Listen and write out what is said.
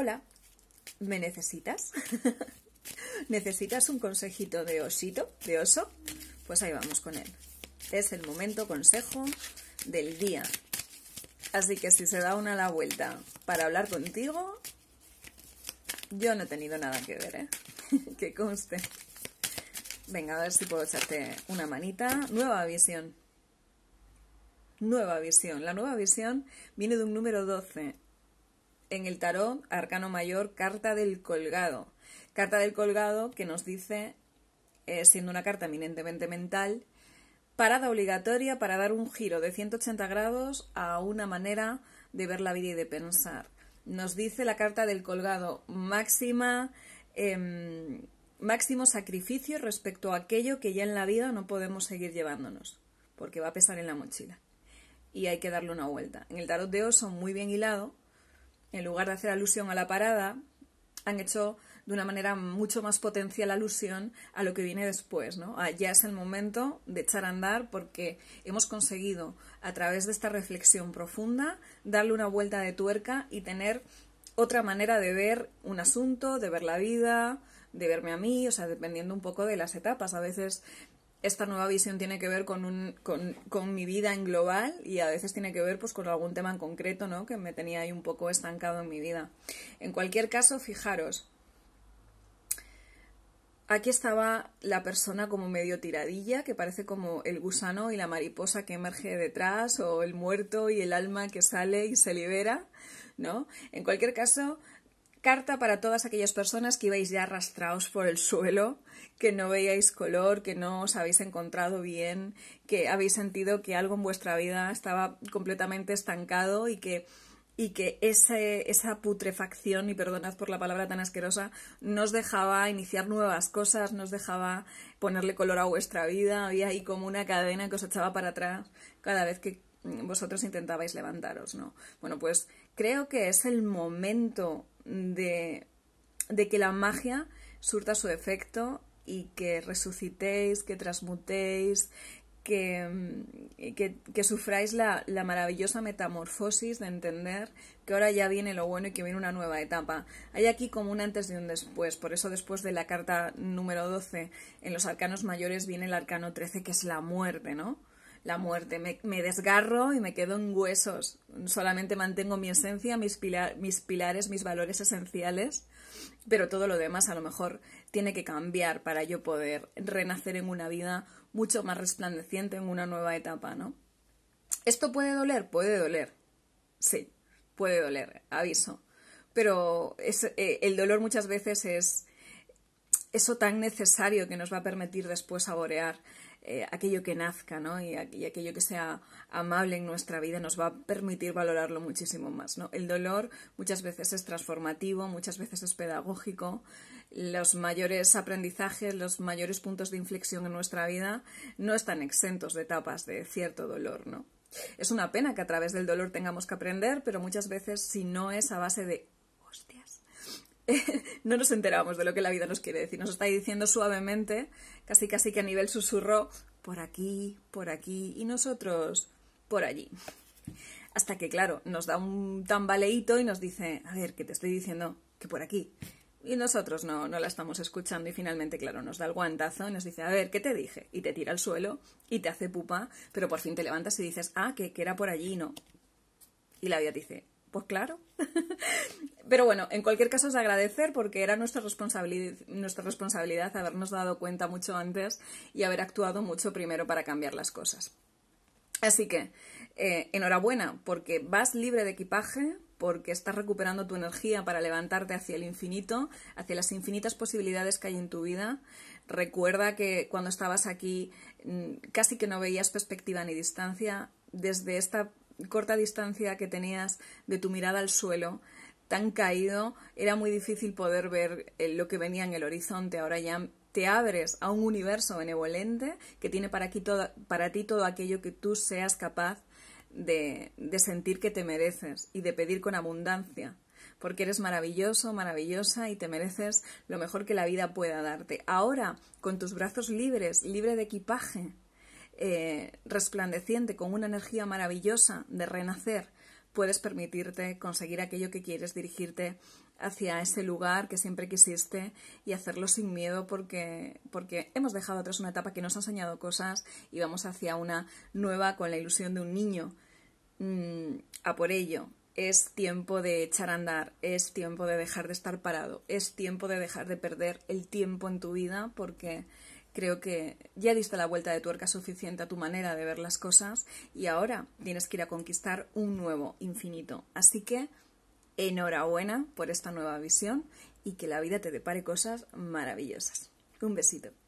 hola, ¿me necesitas? ¿Necesitas un consejito de osito, de oso? Pues ahí vamos con él. Es el momento consejo del día. Así que si se da una la vuelta para hablar contigo, yo no he tenido nada que ver, ¿eh? que conste. Venga, a ver si puedo echarte una manita. Nueva visión. Nueva visión. La nueva visión viene de un número 12 en el tarot, arcano mayor, carta del colgado. Carta del colgado que nos dice, eh, siendo una carta eminentemente mental, parada obligatoria para dar un giro de 180 grados a una manera de ver la vida y de pensar. Nos dice la carta del colgado, máxima, em, máximo sacrificio respecto a aquello que ya en la vida no podemos seguir llevándonos, porque va a pesar en la mochila y hay que darle una vuelta. En el tarot de oso, muy bien hilado, en lugar de hacer alusión a la parada, han hecho de una manera mucho más potencial alusión a lo que viene después, ¿no? ya es el momento de echar a andar porque hemos conseguido a través de esta reflexión profunda darle una vuelta de tuerca y tener otra manera de ver un asunto, de ver la vida, de verme a mí, o sea, dependiendo un poco de las etapas. A veces esta nueva visión tiene que ver con, mi vida en global y a veces tiene que ver pues, con algún tema en concreto ¿no? que me tenía ahí un poco estancado en mi vida. En cualquier caso, fijaros, aquí estaba la persona como medio tiradilla, que parece como el gusano y la mariposa que emerge detrás, o el muerto y el alma que sale y se libera, ¿no? En cualquier caso, Carta para todas aquellas personas que ibais ya arrastrados por el suelo, que no veíais color, que no os habéis encontrado bien, que habéis sentido que algo en vuestra vida estaba completamente estancado y que, y que ese, esa putrefacción, y perdonad por la palabra tan asquerosa, nos dejaba iniciar nuevas cosas, nos dejaba ponerle color a vuestra vida, había ahí como una cadena que os echaba para atrás cada vez que vosotros intentabais levantaros, ¿no? Bueno, pues creo que es el momento de, que la magia surta su efecto y que resucitéis, que transmutéis, mm, que, sufráis la, la, maravillosa metamorfosis de entender que ahora ya viene lo bueno y que viene una nueva etapa. Hay aquí como un antes y un después, por eso después de la carta número 12 en los arcanos mayores viene el arcano 13 que es la muerte, ¿no? la muerte. Me, desgarro y me quedo en huesos. Solamente mantengo mi esencia, mis, mis pilares, mis valores esenciales, pero todo lo demás a lo mejor tiene que cambiar para yo poder renacer en una vida mucho más resplandeciente, en una nueva etapa, ¿Esto puede doler? Puede doler. Sí, puede doler, aviso. Pero eh, el dolor muchas veces es eso tan necesario que nos va a permitir después saborear eh, aquello que nazca, ¿no? Y, aquello que sea amable en nuestra vida nos va a permitir valorarlo muchísimo más, ¿no? El dolor muchas veces es transformativo, muchas veces es pedagógico. Los mayores aprendizajes, los mayores puntos de inflexión en nuestra vida no están exentos de etapas de cierto dolor, ¿no? Es una pena que a través del dolor tengamos que aprender, pero muchas veces si no es a base de hostia, no nos enterábamos de lo que la vida nos quiere decir. Nos está diciendo suavemente, casi casi que a nivel susurro, por aquí, por aquí y nosotros por allí. Hasta que, claro, nos da un tambaleíto y nos dice, a ver, que te estoy diciendo que por aquí. Y nosotros no, no la estamos escuchando y finalmente, claro, nos da el guantazo y nos dice, a ver, ¿qué te dije? Y te tira al suelo y te hace pupa, pero por fin te levantas y dices, ah, que, que era por allí, no. Y la vida te dice, pues claro. Pero bueno, en cualquier caso es agradecer porque era nuestra responsabilidad, nuestra responsabilidad habernos dado cuenta mucho antes y haber actuado mucho primero para cambiar las cosas. Así que, eh, enhorabuena porque vas libre de equipaje, porque estás recuperando tu energía para levantarte hacia el infinito, hacia las infinitas posibilidades que hay en tu vida. Recuerda que cuando estabas aquí mm, casi que no veías perspectiva ni distancia. Desde esta corta distancia que tenías de tu mirada al suelo, tan caído, era muy difícil poder ver eh, lo que venía en el horizonte. Ahora ya te abres a un universo benevolente que tiene para, aquí para ti todo aquello que tú seas capaz de sentir que te mereces y de pedir con abundancia porque eres maravilloso, maravillosa y te mereces lo mejor que la vida pueda darte. Ahora, con tus brazos libres, libre de equipaje, eh, resplandeciente, con una energía maravillosa de renacer, puedes permitirte conseguir aquello que quieres, dirigirte hacia ese lugar que siempre quisiste y hacerlo sin miedo porque, porque hemos dejado atrás una etapa que nos ha enseñado cosas y vamos hacia una nueva con la ilusión de un niño. Mm, a por ello, es tiempo de echar a andar, es tiempo de dejar de estar parado, es tiempo de dejar de perder el tiempo en tu vida porque Creo que ya diste la vuelta de tuerca suficiente a tu manera de ver las cosas y ahora tienes que ir a conquistar un nuevo infinito. Así que enhorabuena por esta nueva visión y que la vida te depare cosas maravillosas. Un besito.